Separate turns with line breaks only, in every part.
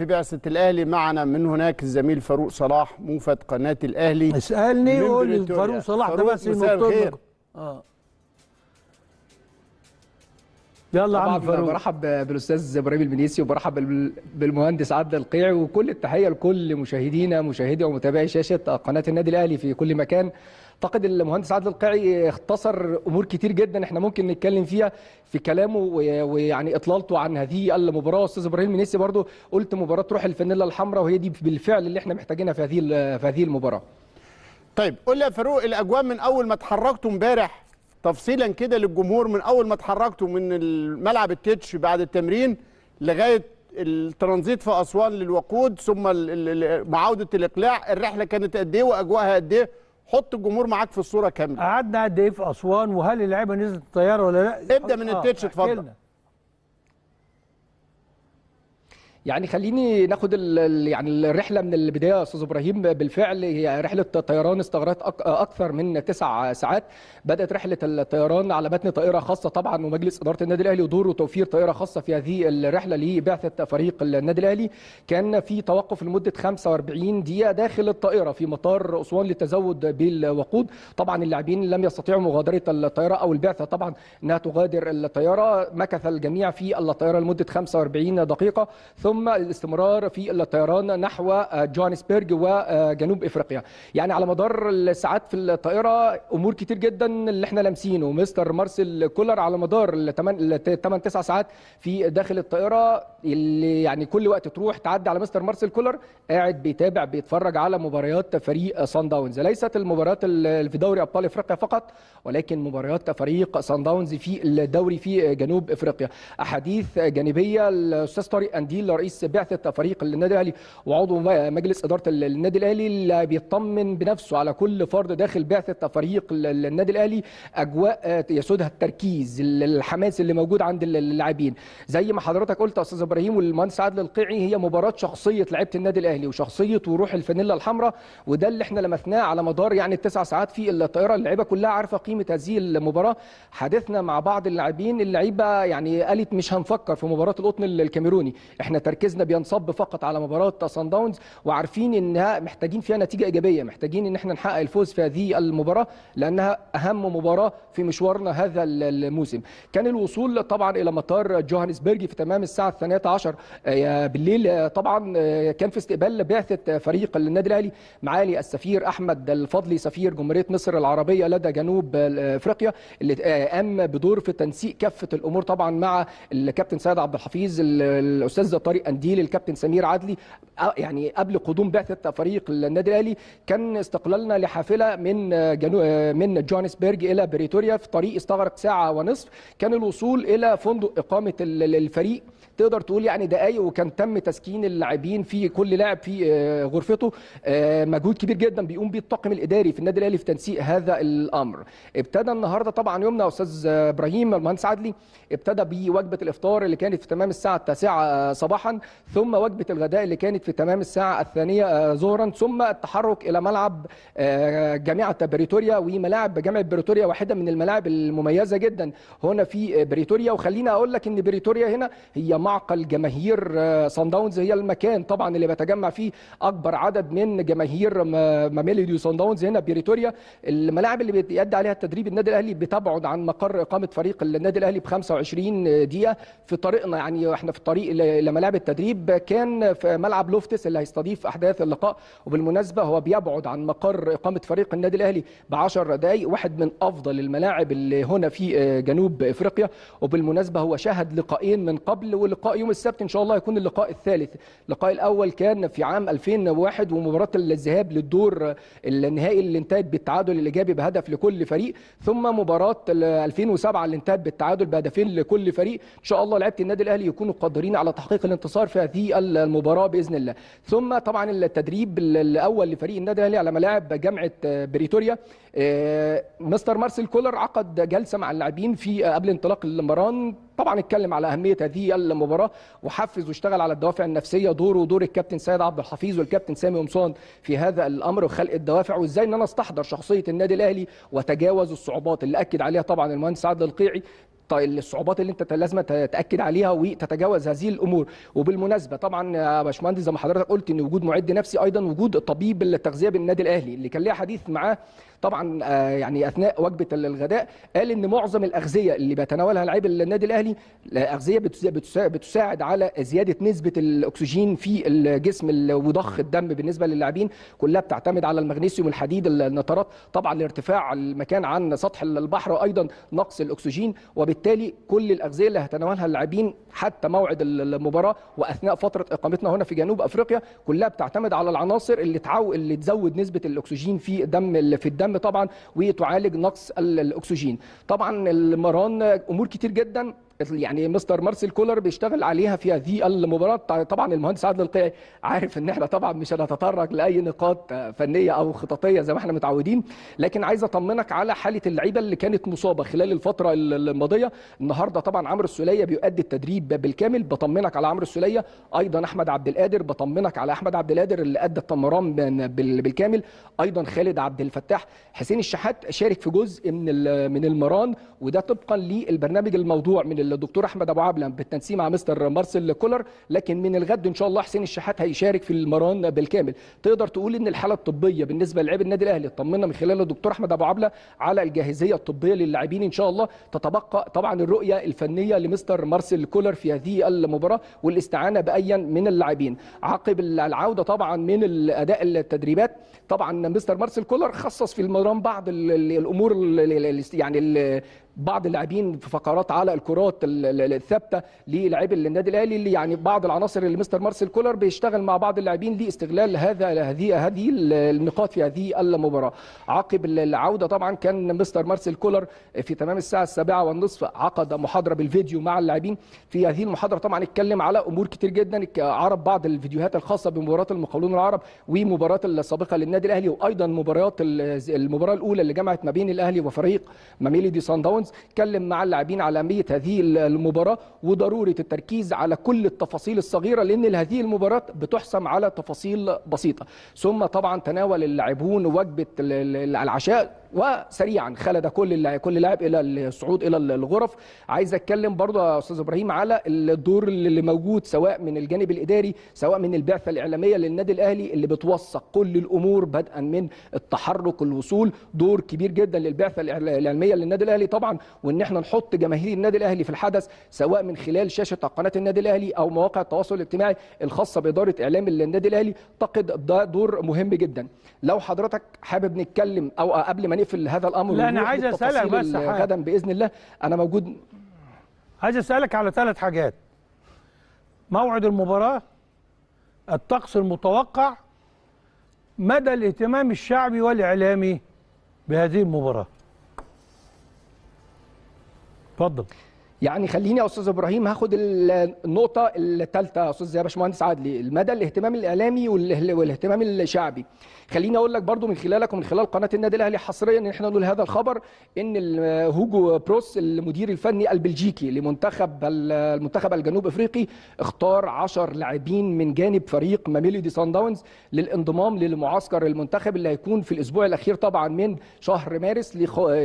في بعثة الأهلي معنا من هناك الزميل فاروق صلاح موفد قناة الأهلي اسألني قول فاروق صلاح ده بس المطلق اه يلا عم فاروق برحب بالاستاذ ابراهيم البنيسي وبرحب بالمهندس عبد القيعي وكل التحيه لكل مشاهدينا مشاهدي ومتابعي شاشه قناه النادي الاهلي في كل مكان اعتقد المهندس عادل القيعي اختصر امور كتير جدا احنا ممكن نتكلم فيها في كلامه ويعني اطلالته عن هذه المباراه استاذ ابراهيم منيسي برضو قلت مباراه روح الفانيلا الحمراء وهي دي بالفعل اللي احنا محتاجينها في هذه في هذه المباراه طيب قول لي يا فاروق الاجوان من اول ما اتحركتوا امبارح تفصيلا كده للجمهور من اول ما اتحركتوا من الملعب التتش بعد التمرين لغايه الترانزيت في اسوان للوقود ثم معاوده الاقلاع الرحله كانت قد ايه واجواءها قد ايه حط الجمهور معاك في الصوره كامله قعدنا قد ايه في اسوان وهل اللعيبه نزلت الطياره ولا لا ابدا من آه، التتش اتفضل يعني خليني ناخد ال يعني الرحله من البدايه يا استاذ ابراهيم بالفعل هي رحله طيران استغرقت اكثر من تسع ساعات بدات رحله الطيران على متن طائره خاصه طبعا ومجلس اداره النادي الاهلي ودور وتوفير طائره خاصه في هذه الرحله لبعثه فريق النادي الاهلي كان في توقف لمده 45 دقيقه داخل الطائره في مطار اسوان للتزود بالوقود طبعا اللاعبين لم يستطيعوا مغادره الطائره او البعثه طبعا انها تغادر الطائره مكث الجميع في الطائره لمده 45 دقيقه ثم ثم الاستمرار في الطيران نحو آه، جوهانسبرج وجنوب افريقيا يعني على مدار الساعات في الطائره امور كتير جدا اللي احنا لامسينه مستر مارسيل كولر على مدار الثمان تسع ساعات في داخل الطائره اللي يعني كل وقت تروح تعدي على مستر مارسيل كولر قاعد بيتابع بيتفرج على مباريات فريق سان داونز ليست المباريات في دوري ابطال افريقيا فقط ولكن مباريات فريق سان داونز في الدوري في جنوب افريقيا احاديث جانبيه الاستاذ طارق انديل رئيس بعثه فريق النادي الاهلي وعضو مجلس اداره النادي الاهلي اللي بيطمن بنفسه على كل فرد داخل بعثه فريق النادي الاهلي اجواء يسودها التركيز الحماس اللي موجود عند اللاعبين زي ما حضرتك قلت يا استاذ ابراهيم والمهندس عادل القيعي هي مباراه شخصيه لعيبه النادي الاهلي وشخصيه وروح الفانيلا الحمراء وده اللي احنا لمسناه على مدار يعني التسع ساعات في الطائره اللعيبه كلها عارفه قيمه هذه المباراه حدثنا مع بعض اللاعبين اللعيبه يعني قالت مش هنفكر في مباراه القطن الكاميروني احنا تركيزنا بينصب فقط على مباراه سان داونز وعارفين انها محتاجين فيها نتيجه ايجابيه محتاجين ان احنا نحقق الفوز في هذه المباراه لانها اهم مباراه في مشوارنا هذا الموسم كان الوصول طبعا الى مطار جوهانسبرج في تمام الساعه الثانية عشر آه، بالليل آه، طبعا آه، كان في استقبال بعثه فريق النادي الاهلي معالي السفير احمد الفضلي سفير جمهوريه مصر العربيه لدى جنوب افريقيا اللي قام بدور في تنسيق كافه الامور طبعا مع الكابتن سيد عبد الحفيظ الاستاذ طارق طارق انديل الكابتن سمير عدلي يعني قبل قدوم بعثه فريق النادي الاهلي كان استقلالنا لحافله من جنو... من جوهانسبرج الى بريتوريا في طريق استغرق ساعه ونصف كان الوصول الى فندق اقامه الفريق تقدر تقول يعني دقايق وكان تم تسكين اللاعبين في كل لاعب في آه، غرفته آه، مجهود كبير جدا بيقوم به الطاقم الاداري في النادي الاهلي في تنسيق هذا الامر ابتدى النهارده طبعا يومنا استاذ آه، ابراهيم المهندس عدلي ابتدى بوجبه الافطار اللي كانت في تمام الساعه التاسعة صباحا ثم وجبه الغداء اللي كانت في تمام الساعه الثانية ظهرا ثم التحرك الى ملعب جامعه بريتوريا وملاعب جامعه بريتوريا واحده من الملاعب المميزه جدا هنا في بريتوريا وخلينا اقول لك ان بريتوريا هنا هي معقل جماهير سان آه، داونز هي المكان طبعا اللي بيتجمع فيه اكبر عدد من جماهير ميلودي سان داونز هنا بريتوريا الملاعب اللي بيأدي عليها التدريب النادي الاهلي بتبعد عن مقر اقامه فريق النادي الاهلي ب 25 دقيقه في طريقنا يعني احنا في الطريق لملاعب التدريب كان في ملعب لوفتس اللي هيستضيف احداث اللقاء وبالمناسبه هو بيبعد عن مقر اقامه فريق النادي الاهلي ب 10 دقائق واحد من افضل الملاعب اللي هنا في آه، جنوب افريقيا وبالمناسبه هو شهد لقاءين من قبل ولقاء اللقاء يوم السبت ان شاء الله هيكون اللقاء الثالث اللقاء الاول كان في عام 2001 ومباراه الذهاب للدور النهائي اللي انتهت بالتعادل الايجابي بهدف لكل فريق ثم مباراه 2007 اللي انتهت بالتعادل بهدفين لكل فريق ان شاء الله لعيبه النادي الاهلي يكونوا قادرين على تحقيق الانتصار في هذه المباراه باذن الله ثم طبعا التدريب الاول لفريق النادي الاهلي على ملاعب جامعه بريتوريا آه، مستر مارسيل كولر عقد جلسه مع اللاعبين في قبل انطلاق المران طبعا اتكلم على اهميه هذه المباراه وحفز واشتغل على الدوافع النفسيه دوره ودور الكابتن سيد عبد الحفيظ والكابتن سامي قمصان في هذا الامر وخلق الدوافع وازاي ان انا استحضر شخصيه النادي الاهلي وتجاوز الصعوبات اللي اكد عليها طبعا المهندس سعد القيعي الصعوبات اللي انت لازم تاكد عليها وتتجاوز هذه الامور وبالمناسبه طبعا يا باشمهندس زي ما حضرتك قلت ان وجود معد نفسي ايضا وجود طبيب التغذيه بالنادي الاهلي اللي كان ليا حديث معاه طبعا آه، يعني اثناء وجبه الغداء قال ان معظم الاغذيه اللي بيتناولها لعيب النادي الاهلي اغذيه بتساعد على زياده نسبه الاكسجين في الجسم وضخ نعم. الدم بالنسبه للاعبين كلها بتعتمد على المغنيسيوم الحديد النترات طبعا لارتفاع المكان عن سطح البحر ايضا نقص الاكسجين وبالتالي وبالتالي كل الاغذيه اللي هيتناولها اللاعبين حتى موعد المباراه واثناء فتره اقامتنا هنا في جنوب افريقيا كلها بتعتمد على العناصر اللي تعو اللي تزود نسبه الاكسجين في دم في الدم طبعا وتعالج نقص الاكسجين طبعا المران امور كتير جدا يعني مستر مارسيل كولر بيشتغل عليها في هذه المباراه طيب، طبعا المهندس عادل القيعي عارف ان احنا طبعا مش هنتطرق لاي نقاط فنيه او خططيه زي ما احنا متعودين لكن عايز اطمنك على حاله اللعيبه اللي كانت مصابه خلال الفتره الماضيه النهارده طبعا عمرو السوليه بيؤدي التدريب بالكامل بطمنك على عمرو السوليه ايضا احمد عبد القادر بطمنك على احمد عبد القادر اللي ادى التمران بالكامل ايضا خالد عبد الفتاح حسين الشحات شارك في جزء من من المران وده طبقا للبرنامج الموضوع من الدكتور احمد ابو عبله بالتنسيق مع مستر مارسيل كولر لكن من الغد ان شاء الله حسين الشحات هيشارك في المران بالكامل تقدر تقول ان الحاله الطبيه بالنسبه للاعيبه النادي الاهلي اطمنا من خلال الدكتور احمد ابو عبله على الجاهزيه الطبيه للاعبين ان شاء الله تتبقى طبعا الرؤيه الفنيه لمستر مارسيل كولر في هذه المباراه والاستعانه بايا من اللاعبين عقب العوده طبعا من الاداء التدريبات طبعا مستر مارسيل كولر خصص في المران بعض الامور يعني بعض اللاعبين في فقرات على الكرات الثابته للاعبي النادي الاهلي اللي يعني بعض العناصر اللي مستر مارسيل كولر بيشتغل مع بعض اللاعبين لاستغلال هذا هذه هذه النقاط في هذه المباراه عقب العوده طبعا كان مستر مارسيل كولر في تمام الساعه السابعة والنصف عقد محاضره بالفيديو مع اللاعبين في هذه المحاضره طبعا اتكلم على امور كتير جدا عرض بعض الفيديوهات الخاصه بمباراه المقاولون العرب ومباراه السابقه للنادي الاهلي وايضا مباريات المباراه الاولى اللي جمعت ما بين الاهلي وفريق ماميلي دي سان براونز اتكلم مع اللاعبين على اهميه هذه المباراه وضروره التركيز على كل التفاصيل الصغيره لان هذه المباراه بتحسم على تفاصيل بسيطه ثم طبعا تناول اللاعبون وجبه العشاء وسريعا خلد كل كل لاعب الى الصعود الى الغرف عايز اتكلم برضه يا استاذ ابراهيم على الدور اللي موجود سواء من الجانب الاداري سواء من البعثه الاعلاميه للنادي الاهلي اللي بتوثق كل الامور بدءا من التحرك الوصول دور كبير جدا للبعثه الاعلاميه للنادي الاهلي طبعا وان احنا نحط جماهير النادي الاهلي في الحدث سواء من خلال شاشه قناه النادي الاهلي او مواقع التواصل الاجتماعي الخاصه باداره اعلام النادي الاهلي اعتقد ده دور مهم جدا لو حضرتك حابب نتكلم او قبل ما يعني في هذا الامر لا انا عايز اسالك بس غدا باذن الله انا موجود عايز اسالك على ثلاث حاجات موعد المباراه الطقس المتوقع مدى الاهتمام الشعبي والاعلامي بهذه المباراه اتفضل يعني خليني يا استاذ ابراهيم هاخد النقطه الثالثه يا استاذ يا باشمهندس عادلي المدى الاهتمام الاعلامي والاهتمام الشعبي خليني اقول لك برضو من خلالك ومن خلال قناه النادي الاهلي حصريا ان احنا نقول هذا الخبر ان هوجو بروس المدير الفني البلجيكي لمنتخب المنتخب الجنوب افريقي اختار 10 لاعبين من جانب فريق ماميلودي سان داونز للانضمام للمعسكر المنتخب اللي هيكون في الاسبوع الاخير طبعا من شهر مارس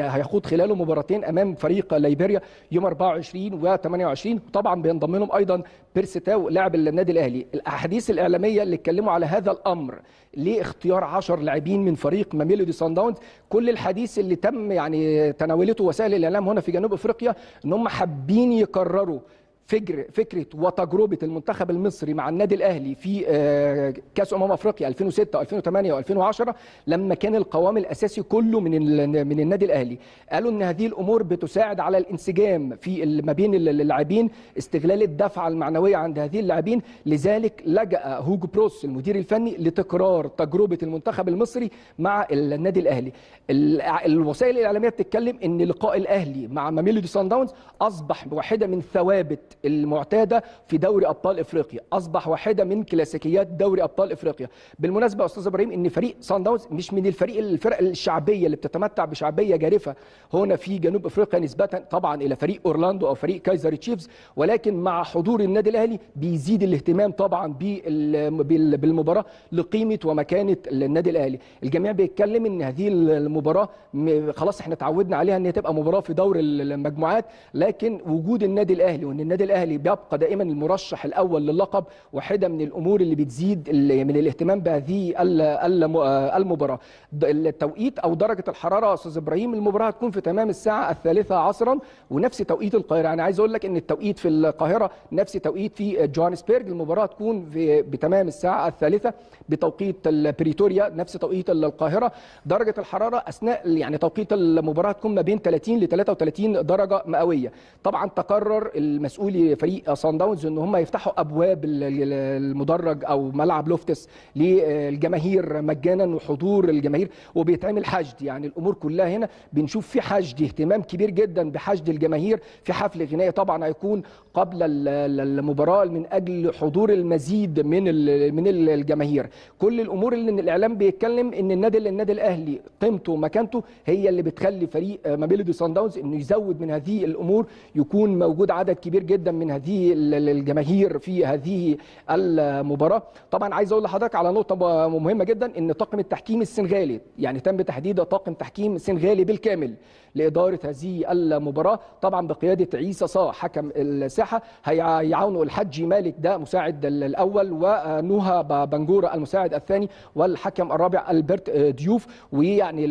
هيخوض خلاله مباراتين امام فريق ليبيريا يوم 24 27 و28 وطبعا بينضم لهم ايضا بيرستاو لاعب النادي الاهلي الاحاديث الاعلاميه اللي اتكلموا على هذا الامر لاختيار 10 لاعبين من فريق ميلودي سان داونز كل الحديث اللي تم يعني تناولته وسائل الاعلام هنا في جنوب افريقيا ان هم حابين يكرروا فكر فكره وتجربه المنتخب المصري مع النادي الاهلي في آه، كاس امم افريقيا 2006 و2008 و2010 لما كان القوام الاساسي كله من من النادي الاهلي قالوا ان هذه الامور بتساعد على الانسجام في ما بين اللاعبين استغلال الدفعه المعنويه عند هذه اللاعبين لذلك لجا هوجو بروس المدير الفني لتكرار تجربه المنتخب المصري مع النادي الاهلي الوسائل الاعلاميه بتتكلم ان لقاء الاهلي مع دي سان داونز اصبح واحده من ثوابت المعتاده في دوري ابطال افريقيا اصبح واحده من كلاسيكيات دوري ابطال افريقيا بالمناسبه يا استاذ ابراهيم ان فريق سان داونز مش من الفريق الفرق الشعبيه اللي بتتمتع بشعبيه جارفه هنا في جنوب افريقيا نسبه طبعا الى فريق اورلاندو او فريق كايزر تشيفز ولكن مع حضور النادي الاهلي بيزيد الاهتمام طبعا بالمباراه لقيمه ومكانه النادي الاهلي الجميع بيتكلم ان هذه المباراه خلاص احنا اتعودنا عليها ان هي تبقى مباراه في دور المجموعات لكن وجود النادي الاهلي وان النادي الاهلي بيبقى دائما المرشح الاول للقب واحده من الامور اللي بتزيد من الاهتمام بهذه المباراه التوقيت او درجه الحراره استاذ ابراهيم المباراه هتكون في تمام الساعه الثالثة عصرا ونفس توقيت القاهره انا عايز اقول لك ان التوقيت في القاهره نفس توقيت في جوهانسبرج المباراه تكون في بتمام الساعه الثالثة بتوقيت البريتوريا نفس توقيت القاهره درجه الحراره اثناء يعني توقيت المباراه تكون ما بين 30 ل 33 درجه مئويه طبعا تقرر المسؤول لفريق صن داونز ان هم يفتحوا ابواب المدرج او ملعب لوفتس للجماهير مجانا وحضور الجماهير وبيتعمل حشد يعني الامور كلها هنا بنشوف في حشد اهتمام كبير جدا بحشد الجماهير في حفل غنائي طبعا هيكون قبل المباراه من اجل حضور المزيد من من الجماهير كل الامور اللي الاعلام بيتكلم ان النادي النادي الاهلي قيمته ومكانته هي اللي بتخلي فريق مابيلودي سان داونز انه يزود من هذه الامور يكون موجود عدد كبير جدا جدا من هذه الجماهير في هذه المباراه طبعا عايز اقول لحضرتك على نقطه مهمه جدا ان طاقم التحكيم السنغالي يعني تم تحديد طاقم تحكيم سنغالي بالكامل لاداره هذه المباراه طبعا بقياده عيسى صا حكم الساحه هيعاونوا الحجي مالك ده مساعد الاول ونوها بنجوره المساعد الثاني والحكم الرابع البرت ديوف ويعني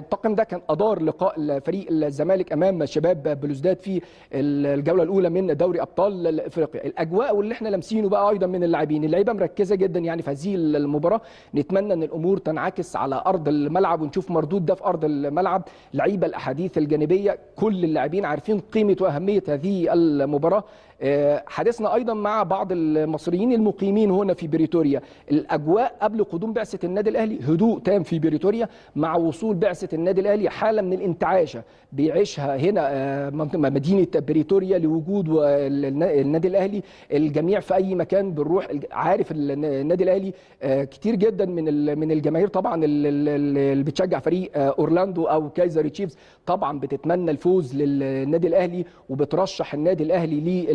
الطاقم ده كان ادار لقاء فريق الزمالك امام شباب بلوزداد في الجوله الاولى من من دوري ابطال افريقيا الاجواء واللي احنا لامسينه بقى ايضا من اللاعبين اللعيبه مركزه جدا يعني في هذه المباراه نتمنى ان الامور تنعكس على ارض الملعب ونشوف مردود ده في ارض الملعب لعيبه الاحاديث الجانبيه كل اللاعبين عارفين قيمه واهميه هذه المباراه آه، حديثنا ايضا مع بعض المصريين المقيمين هنا في بريتوريا الاجواء قبل قدوم بعثه النادي الاهلي هدوء تام في بريتوريا مع وصول بعثه النادي الاهلي حاله من الانتعاشه بيعيشها هنا آه، مدينه بريتوريا لوجود النادي الاهلي الجميع في اي مكان بنروح عارف النادي الاهلي آه، كتير جدا من من الجماهير طبعا اللي بتشجع فريق آه، اورلاندو او كايزر تشيفز طبعا بتتمنى الفوز للنادي الاهلي وبترشح النادي الاهلي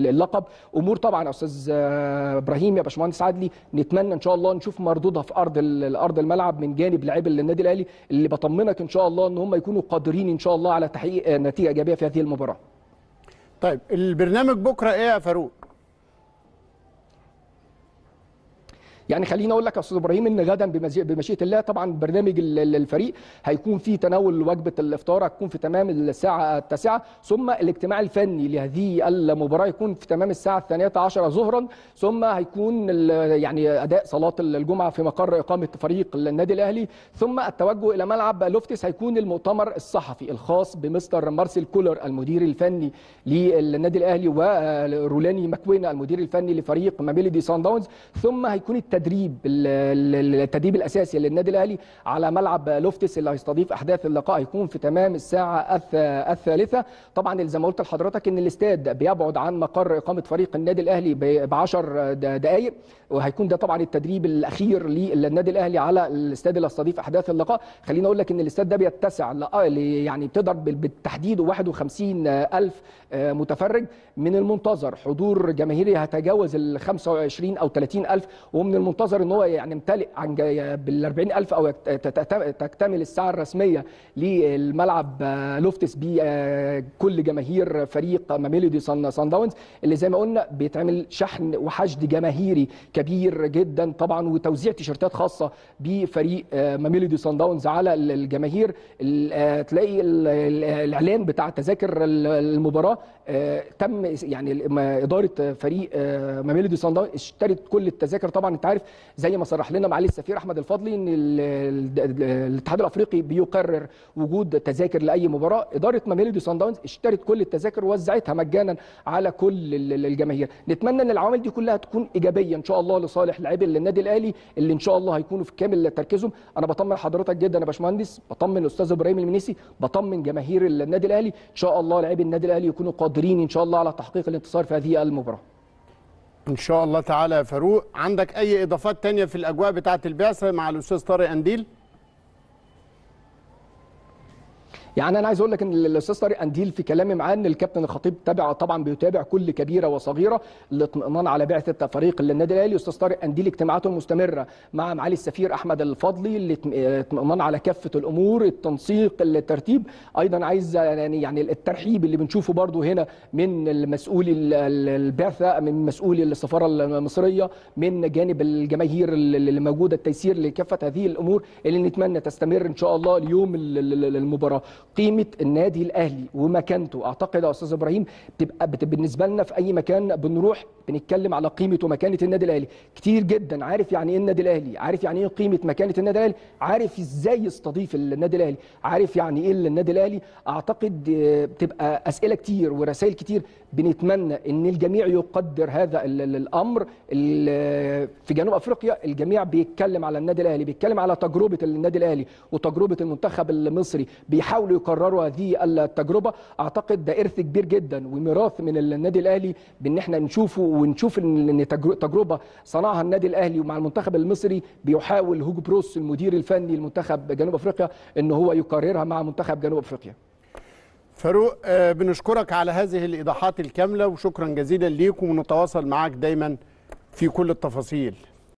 للقب امور طبعا يا استاذ آه، ابراهيم يا باشمهندس عدلي نتمنى ان شاء الله نشوف مردودها في ارض الارض الملعب من جانب لاعبي النادي الاهلي اللي بطمنك ان شاء الله ان هم يكونوا قادرين ان شاء الله على تحقيق نتيجه ايجابيه في هذه المباراه طيب البرنامج بكره ايه يا فاروق يعني خليني اقول لك يا استاذ ابراهيم ان غدا بمشيئه الله طبعا برنامج الفريق هيكون فيه تناول وجبه الافطار هتكون في تمام الساعه التاسعه ثم الاجتماع الفني لهذه المباراه يكون في تمام الساعه الثانيه عشرة ظهرا ثم هيكون يعني اداء صلاه الجمعه في مقر اقامه فريق النادي الاهلي ثم التوجه الى ملعب لوفتس هيكون المؤتمر الصحفي الخاص بمستر مارسيل كولر المدير الفني للنادي الاهلي ورولاني ماكوينا المدير الفني لفريق ماميلي دي سان داونز ثم هيكون التدريب التدريب التدريب الاساسي للنادي الاهلي على ملعب لوفتس اللي هيستضيف احداث اللقاء هيكون في تمام الساعه الثالثه طبعا زي ما قلت لحضرتك ان الاستاد بيبعد عن مقر اقامه فريق النادي الاهلي ب 10 دقائق وهيكون ده طبعا التدريب الاخير للنادي الاهلي على الاستاد اللي هيستضيف احداث اللقاء خليني اقول لك ان الاستاد ده بيتسع يعني بتضرب بالتحديد 51 الف آه، متفرج من المنتظر حضور جماهيري هتجاوز ال 25 او 30 الف ومن المنتظر ان هو يعني يمتلئ عن بال 40000 او تكتمل الساعه الرسميه للملعب آه، لوفتس بكل آه، جماهير فريق ميلودي سان داونز اللي زي ما قلنا بيتعمل شحن وحشد جماهيري كبير جدا طبعا وتوزيع تيشيرتات خاصه بفريق آه، ميلودي سان داونز على الجماهير تلاقي الاعلان بتاع تذاكر المباراه تم يعني اداره فريق ميلودي سان داونز اشترت كل التذاكر طبعا انت عارف عارف زي ما صرح لنا معالي السفير احمد الفضلي ان الاتحاد الافريقي بيقرر وجود تذاكر لاي مباراه اداره ميلودي سان داونز اشترت كل التذاكر ووزعتها مجانا على كل الجماهير نتمنى ان العوامل دي كلها تكون ايجابيه ان شاء الله لصالح لاعبي النادي الاهلي اللي ان شاء الله هيكونوا في كامل تركيزهم انا بطمن حضرتك جدا يا باشمهندس بطمن الاستاذ ابراهيم المنيسي بطمن جماهير النادي الاهلي ان شاء الله لاعبي النادي الاهلي يكونوا قادرين ان شاء الله على تحقيق الانتصار في هذه المباراه ان شاء الله تعالى يا فاروق عندك اي اضافات تانية في الاجواء بتاعه البعثه مع الاستاذ طارق انديل يعني انا عايز اقول لك ان الاستاذ طارق انديل في كلامي معاه ان الكابتن الخطيب تابع طبعا بيتابع كل كبيره وصغيره للاطمئنان على بعثه فريق للنادي الاهلي الاستاذ طارق انديل اجتماعاته المستمره مع معالي السفير احمد الفضلي للاطمئنان على كافه الامور التنسيق الترتيب ايضا عايز يعني يعني الترحيب اللي بنشوفه برضو هنا من المسؤول البعثه من مسؤول السفاره المصريه من جانب الجماهير اللي موجوده التيسير لكافه هذه الامور اللي نتمنى تستمر ان شاء الله اليوم المباراه قيمه النادي الاهلي ومكانته اعتقد يا استاذ ابراهيم بتبقى بالنسبه لنا في اي مكان بنروح بنتكلم على قيمه ومكانه النادي الاهلي كتير جدا عارف يعني ايه النادي الاهلي عارف يعني ايه قيمه مكانه النادي الاهلي عارف ازاي يستضيف النادي الاهلي عارف يعني ايه النادي الاهلي اعتقد بتبقى اسئله كتير ورسائل كتير بنتمنى ان الجميع يقدر هذا الامر في جنوب افريقيا الجميع بيتكلم على النادي الاهلي بيتكلم على تجربه النادي الاهلي وتجربه المنتخب المصري بيحاولوا يكرروا هذه التجربه اعتقد ده ارث كبير جدا وميراث من النادي الاهلي بان احنا نشوفه ونشوف ان تجربه صنعها النادي الاهلي ومع المنتخب المصري بيحاول هوجو بروس المدير الفني لمنتخب جنوب افريقيا ان هو يكررها مع منتخب جنوب افريقيا فاروق آه، بنشكرك على هذه الايضاحات الكامله وشكرا جزيلا ليك ونتواصل معاك دايما في كل التفاصيل